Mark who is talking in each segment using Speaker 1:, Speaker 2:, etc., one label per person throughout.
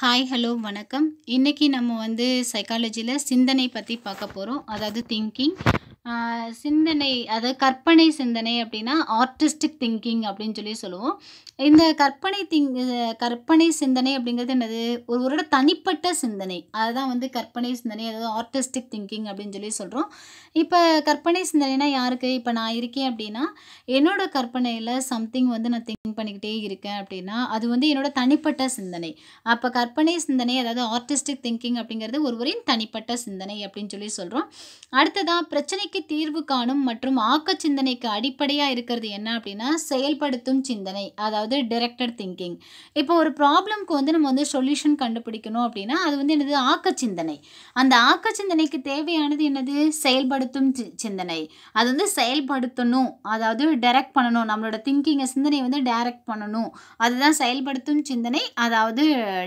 Speaker 1: hi hello வணக்கம் இன்றைக்கி நம்ம வந்து சைக்காலஜியில் சிந்தனை பற்றி பார்க்க போகிறோம் அதாவது திங்கிங் சிந்தனை அதாவது கற்பனை சிந்தனை அப்படின்னா ஆர்டிஸ்டிக் திங்கிங் அப்படின்னு சொல்லி சொல்லுவோம் இந்த கற்பனை திங் கற்பனை சிந்தனை அப்படிங்கிறது என்னது ஒரு ஒருவரோட தனிப்பட்ட சிந்தனை அதுதான் வந்து கற்பனை சிந்தனை அதாவது ஆர்டிஸ்டிக் திங்கிங் அப்படின்னு சொல்லி சொல்கிறோம் இப்போ கற்பனை சிந்தனைனா யாருக்கு இப்போ நான் இருக்கேன் அப்படின்னா என்னோடய கற்பனையில் சம்திங் வந்து நான் பண்ணிக்கிட்டே இருக்கேன் அப்படின்னா அது வந்து என்னோட தனிப்பட்ட சிந்தனை அப்போ கற்பனை சிந்தனை அதாவது ஆர்டிஸ்டிக் திங்கிங் அப்படிங்கிறது ஒருவரின் தனிப்பட்ட சிந்தனை அப்படின்னு சொல்லி சொல்கிறோம் அடுத்ததாக பிரச்சனைக்கு தீர்வு காணும் மற்றும் ஆக்க சிந்தனைக்கு அடிப்படையாக இருக்கிறது என்ன அப்படின்னா செயல்படுத்தும் சிந்தனை அதாவது டிரெக்டட் திங்கிங் இப்போ ஒரு ப்ராப்ளம்க்கு வந்து நம்ம வந்து சொல்யூஷன் கண்டுபிடிக்கணும் அப்படின்னா அது வந்து என்னது ஆக்க சிந்தனை அந்த ஆக்க சிந்தனைக்கு தேவையானது என்னது செயல்படுத்தும் சிந்தனை அது வந்து செயல்படுத்தணும் அதாவது டைரக்ட் பண்ணணும் நம்மளோட திங்கிங்கை சிந்தனை வந்து டைரக்ட் பண்ணணும் அதுதான் செயல்படுத்தும் சிந்தனை அதாவது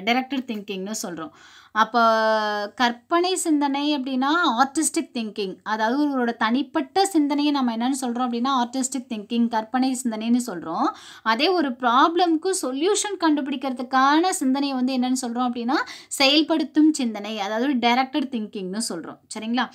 Speaker 1: டைரக்டட் திங்கிங்னு சொல்கிறோம் அப்போ கற்பனை சிந்தனை அப்படின்னா ஆர்டிஸ்டிக் திங்கிங் அதாவது ஒருவரோட தனிப்பட்ட சிந்தனையை நம்ம என்னென்னு சொல்கிறோம் அப்படின்னா ஆர்டிஸ்டிக் திங்கிங் கற்பனை சிந்தனைன்னு சொல்கிறோம் அதே ஒரு ப்ராப்ளம்க்கு சொல்யூஷன் கண்டுபிடிக்கிறதுக்கான சிந்தனையை வந்து என்னென்னு சொல்கிறோம் அப்படின்னா செயல்படுத்தும் சிந்தனை அதாவது டைரக்டட் திங்கிங்னு சொல்கிறோம் சரிங்களா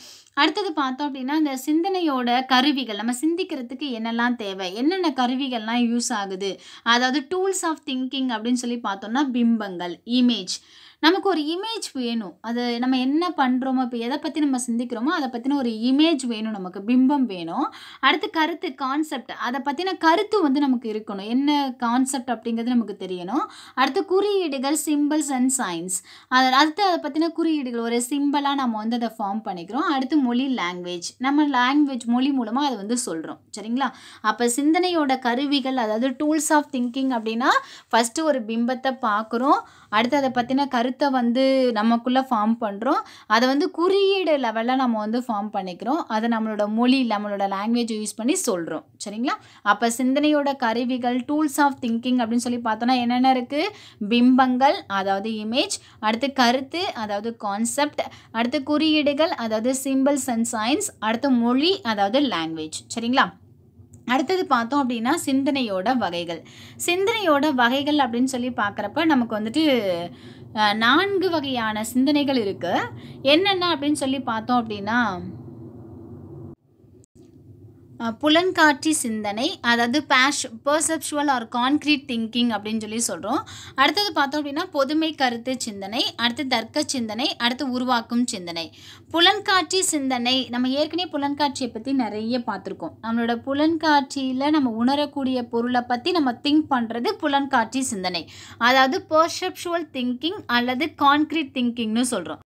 Speaker 1: அடுத்தது பார்த்தோம் அப்படின்னா இந்த சிந்தனையோட கருவிகள் நம்ம சிந்திக்கிறதுக்கு என்னெல்லாம் தேவை என்னென்ன கருவிகள்லாம் யூஸ் ஆகுது அதாவது டூல்ஸ் ஆஃப் திங்கிங் அப்படின்னு சொல்லி பார்த்தோம்னா பிம்பங்கள் இமேஜ் நமக்கு ஒரு இமேஜ் வேணும் அது நம்ம என்ன பண்ணுறோமோ இப்போ எதை பற்றி நம்ம சிந்திக்கிறோமோ அதை பற்றின ஒரு இமேஜ் வேணும் நமக்கு பிம்பம் வேணும் அடுத்து கருத்து கான்செப்ட் அதை பற்றின கருத்து வந்து நமக்கு இருக்கணும் என்ன கான்செப்ட் அப்படிங்கிறது நமக்கு தெரியணும் அடுத்து குறியீடுகள் சிம்பிள்ஸ் அண்ட் சயின்ஸ் அது அடுத்து அதை பற்றின குறியீடுகள் ஒரு சிம்பிளாக நம்ம வந்து அதை ஃபார்ம் பண்ணிக்கிறோம் அடுத்து மொழி லாங்குவேஜ் நம்ம லாங்குவேஜ் மொழி மூலமாக அதை வந்து சொல்கிறோம் சரிங்களா அப்போ சிந்தனையோட கருவிகள் அதாவது டூல்ஸ் ஆஃப் திங்கிங் அப்படின்னா ஃபஸ்ட்டு ஒரு பிம்பத்தை பார்க்குறோம் அடுத்து அதை பற்றின கருத்து கருத்தை வந்து நமக்குள்ளே ஃபார்ம் பண்ணுறோம் அதை வந்து குறியீடு லெவலில் நம்ம வந்து ஃபார்ம் பண்ணிக்கிறோம் அதை நம்மளோட மொழி நம்மளோட லாங்குவேஜ் யூஸ் பண்ணி சொல்கிறோம் சரிங்களா அப்போ சிந்தனையோட கருவிகள் டூல்ஸ் ஆஃப் திங்கிங் அப்படின்னு சொல்லி பார்த்தோன்னா என்னென்ன இருக்குது பிம்பங்கள் அதாவது இமேஜ் அடுத்து கருத்து அதாவது கான்செப்ட் அடுத்து குறியீடுகள் அதாவது சிம்பிள்ஸ் அண்ட் சயின்ஸ் அடுத்து மொழி அதாவது லாங்குவேஜ் சரிங்களா அடுத்தது பார்த்தோம் அப்படின்னா சிந்தனையோட வகைகள் சிந்தனையோட வகைகள் அப்படின்னு சொல்லி பார்க்குறப்ப நமக்கு வந்துட்டு நான்கு வகையான சிந்தனைகள் இருக்குது என்னென்ன அப்படின்னு சொல்லி பார்த்தோம் அப்படின்னா புலன்காட்சி சிந்தனை அதாவது பேஷ் பர்செப்ஷுவல் ஆர் கான்க்ரீட் திங்கிங் அப்படின்னு சொல்லி சொல்கிறோம் அடுத்தது பார்த்தோம் அப்படின்னா பொதுமை கருத்து சிந்தனை அடுத்து தர்க்க சிந்தனை அடுத்து உருவாக்கும் சிந்தனை புலன்காட்சி சிந்தனை நம்ம ஏற்கனவே புலன்காட்சியை பற்றி நிறைய பார்த்துருக்கோம் நம்மளோட புலன்காட்சியில் நம்ம உணரக்கூடிய பொருளை பற்றி நம்ம திங்க் பண்ணுறது புலன்காட்சி சிந்தனை அதாவது பர்செப்ஷுவல் திங்கிங் அல்லது கான்க்ரீட் திங்கிங்னு சொல்கிறோம்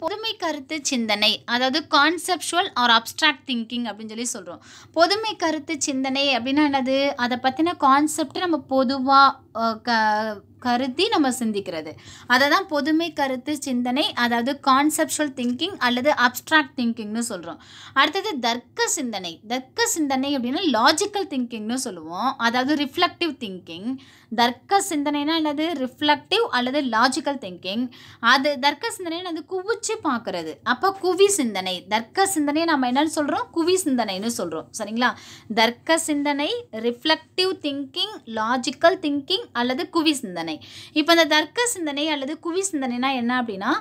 Speaker 1: பொதுமை கருத்து சிந்தனை அதாவது கான்செப்டுவல் ஆர் அப்ட்ராக்ட் திங்கிங் அப்படின்னு சொல்லி சொல்கிறோம் பொதுமை கருத்து சிந்தனை அப்படின்னா என்னது அதை பற்றின கான்செப்ட் நம்ம பொதுவாக க கருத்தி நம்ம சிந்திக்கிறது அதை தான் பொதுமை கருத்து சிந்தனை அதாவது கான்செப்டுவல் திங்கிங் அல்லது அப்ட்ராக்ட் திங்கிங்னு சொல்கிறோம் அடுத்தது தர்க்க சிந்தனை தர்க்க சிந்தனை அப்படின்னா லாஜிக்கல் திங்கிங்னு சொல்லுவோம் அதாவது ரிஃப்ளெக்டிவ் திங்கிங் தர்க்க சிந்தனைனா அல்லது ரிஃப்ளெக்டிவ் அல்லது லாஜிக்கல் திங்கிங் அது தர்க்க சிந்தனை அது குவிச்சு பார்க்குறது அப்போ குவி சிந்தனை தர்க்க சிந்தனை நம்ம என்னன்னு சொல்கிறோம் குவி சிந்தனைன்னு சொல்கிறோம் சரிங்களா தர்க்க சிந்தனை ரிஃப்ளெக்டிவ் திங்கிங் லாஜிக்கல் திங்கிங் அல்லது குவி சிந்தனை இப்போ இந்த தர்க்க சிந்தனை அல்லது குவி சிந்தனைனா என்ன அப்படின்னா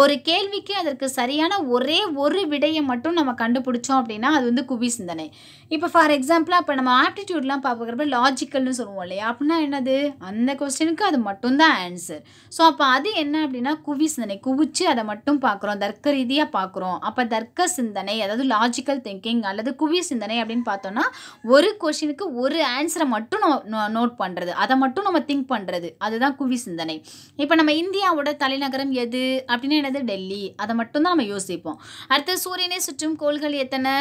Speaker 1: ஒரு கேள்விக்கு அதற்கு சரியான ஒரே ஒரு விடையை மட்டும் நம்ம கண்டுபிடிச்சோம் அப்படின்னா அது வந்து குவி சிந்தனை இப்போ ஃபார் எக்ஸாம்பிளாக இப்போ நம்ம ஆப்டிடியூட்லாம் பார்க்குறப்ப லாஜிக்கல்னு சொல்லுவோம் இல்லையா அப்படின்னா என்னது அந்த கொஸ்டினுக்கு அது மட்டும்தான் ஆன்சர் ஸோ அப்போ அது என்ன அப்படின்னா குவி சிந்தனை குவிச்சு அதை மட்டும் பார்க்குறோம் தர்க்க ரீதியாக பார்க்குறோம் அப்போ தர்க்க சிந்தனை அதாவது லாஜிக்கல் திங்கிங் அல்லது குவி சிந்தனை அப்படின்னு பார்த்தோம்னா ஒரு கொஸ்டினுக்கு ஒரு ஆன்சரை மட்டும் நோ நோட் பண்ணுறது அதை மட்டும் நம்ம திங்க் பண்ணுறது அதுதான் குவி சிந்தனை இப்போ நம்ம இந்தியாவோட தலைநகரம் எது அப்படின்னு என்னது டெல்லி அதை மட்டும்தான் நம்ம யோசிப்போம் அடுத்து சூரியனை சுற்றும் கோள்கள் எத்தனை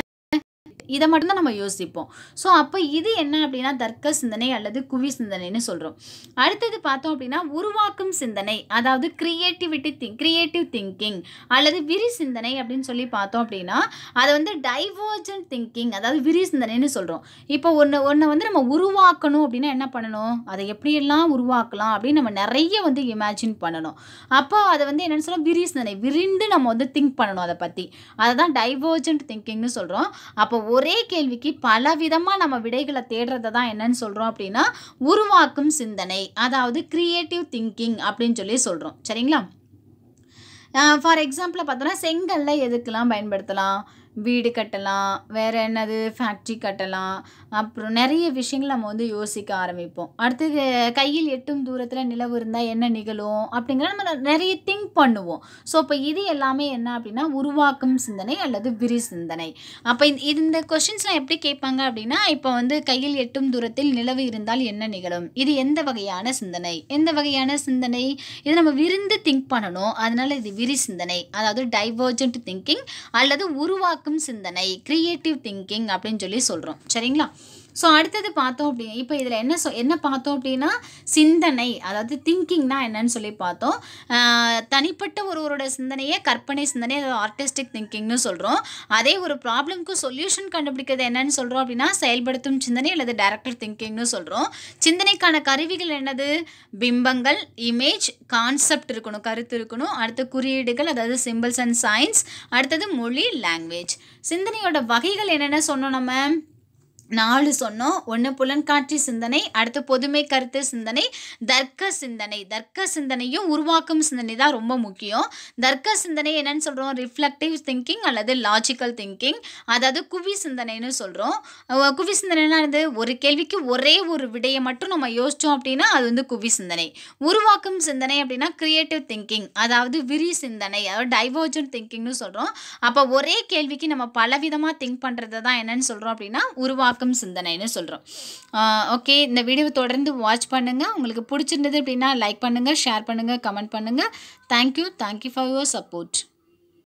Speaker 1: இதை மட்டும்தான் நம்ம யோசிப்போம் ஸோ அப்போ இது என்ன அப்படின்னா தர்க்க சிந்தனை அல்லது குவி சிந்தனைன்னு சொல்கிறோம் அடுத்தது பார்த்தோம் அப்படின்னா உருவாக்கும் சிந்தனை அதாவது கிரியேட்டிவிட்டி திங் கிரியேட்டிவ் திங்கிங் அல்லது விரி சிந்தனை அப்படின்னு சொல்லி பார்த்தோம் அப்படின்னா அதை வந்து டைவர்ஜென்ட் திங்கிங் அதாவது விரி சிந்தனைன்னு சொல்கிறோம் இப்போ ஒன்று ஒன்று வந்து நம்ம உருவாக்கணும் அப்படின்னா என்ன பண்ணணும் அதை எப்படியெல்லாம் உருவாக்கலாம் அப்படின்னு நம்ம நிறைய வந்து இமேஜின் பண்ணணும் அப்போ அதை வந்து என்னென்னு சொன்னால் விரி சிந்தனை விரிந்து நம்ம வந்து திங்க் பண்ணணும் அதை பற்றி அதை தான் டைவர்ஜென்ட் திங்கிங்னு சொல்கிறோம் அப்போ ஒரே கேள்விக்கு பல விதமாக நம்ம விடைகளை தேடுறத தான் என்னன்னு சொல்கிறோம் அப்படின்னா உருவாக்கும் சிந்தனை அதாவது க்ரியேட்டிவ் திங்கிங் அப்படின்னு சொல்லி சொல்கிறோம் சரிங்களா ஃபார் எக்ஸாம்பிள் பார்த்தோன்னா செங்கல்ல எதுக்கெல்லாம் பயன்படுத்தலாம் வீடு கட்டலாம் வேறு என்னது ஃபேக்ட்ரி கட்டலாம் அப்புறம் நிறைய விஷயங்கள் நம்ம வந்து யோசிக்க ஆரம்பிப்போம் அடுத்தது கையில் எட்டும் தூரத்தில் நிலவு இருந்தால் என்ன நிகழும் அப்படிங்கிற நம்ம நிறைய திங்க் பண்ணுவோம் ஸோ இப்போ இது எல்லாமே என்ன அப்படின்னா உருவாக்கும் சிந்தனை அல்லது விரி சிந்தனை அப்போ இது இந்த கொஷின்ஸ்லாம் எப்படி கேட்பாங்க அப்படின்னா இப்போ வந்து கையில் எட்டும் தூரத்தில் நிலவு இருந்தால் என்ன நிகழும் இது எந்த வகையான சிந்தனை எந்த வகையான சிந்தனை இது நம்ம விருந்து திங்க் பண்ணணும் அதனால் இது விரி சிந்தனை அதாவது டைவர்ஜென்ட் திங்கிங் அல்லது உருவாக்க உருவாக்கும் சிந்தனை கிரியேட்டிவ் திங்கிங் அப்படின்னு சொல்லி சொல்கிறோம் சரிங்களா ஸோ அடுத்தது பார்த்தோம் அப்படின்னா இப்போ இதில் என்ன சொ என்ன பார்த்தோம் அப்படின்னா சிந்தனை அதாவது திங்கிங்னா என்னன்னு சொல்லி பார்த்தோம் தனிப்பட்ட ஒருவரோட சிந்தனையே கற்பனை சிந்தனை அதாவது ஆர்டிஸ்டிக் திங்கிங்னு சொல்கிறோம் அதே ஒரு ப்ராப்ளம்க்கு சொல்யூஷன் கண்டுபிடிக்கிறது என்னன்னு சொல்கிறோம் அப்படின்னா செயல்படுத்தும் சிந்தனை அல்லது டேரக்டர் திங்கிங்னு சொல்கிறோம் சிந்தனைக்கான கருவிகள் என்னது பிம்பங்கள் இமேஜ் கான்செப்ட் இருக்கணும் கருத்து இருக்கணும் அடுத்து குறியீடுகள் அதாவது சிம்பிள்ஸ் அண்ட் சயின்ஸ் அடுத்தது மொழி லாங்குவேஜ் சிந்தனையோட வகைகள் என்னென்ன சொன்னோம் நம்ம நாலு சொன்னோம் ஒன்று புலன்காட்சி சிந்தனை அடுத்து பொதுமை கருத்து சிந்தனை தர்க்க சிந்தனை தர்க்க சிந்தனையும் உருவாக்கும் சிந்தனை தான் ரொம்ப முக்கியம் தர்க்க சிந்தனை என்னன்னு சொல்கிறோம் ரிஃப்ளெக்டிவ் திங்கிங் அல்லது லாஜிக்கல் திங்கிங் அதாவது குவி சிந்தனைன்னு சொல்கிறோம் குவி சிந்தனைனா வந்து ஒரு கேள்விக்கு ஒரே ஒரு விடையை மட்டும் நம்ம யோசித்தோம் அப்படின்னா அது வந்து குவி சிந்தனை உருவாக்கும் சிந்தனை அப்படின்னா க்ரியேட்டிவ் திங்கிங் அதாவது விரி சிந்தனை அதாவது டைவர்ஜன் திங்கிங்னு சொல்கிறோம் அப்போ ஒரே கேள்விக்கு நம்ம பலவிதமாக திங்க் பண்ணுறது தான் என்னன்னு சொல்கிறோம் அப்படின்னா உருவாக்க ஆக்கம் சிந்தனைன்னு சொல்கிறோம் ஓகே இந்த வீடியோவை தொடர்ந்து வாட்ச் பண்ணுங்கள் உங்களுக்கு பிடிச்சிருந்தது அப்படின்னா லைக் பண்ணுங்கள் ஷேர் பண்ணுங்கள் கமெண்ட் பண்ணுங்கள் thank you thank you for your support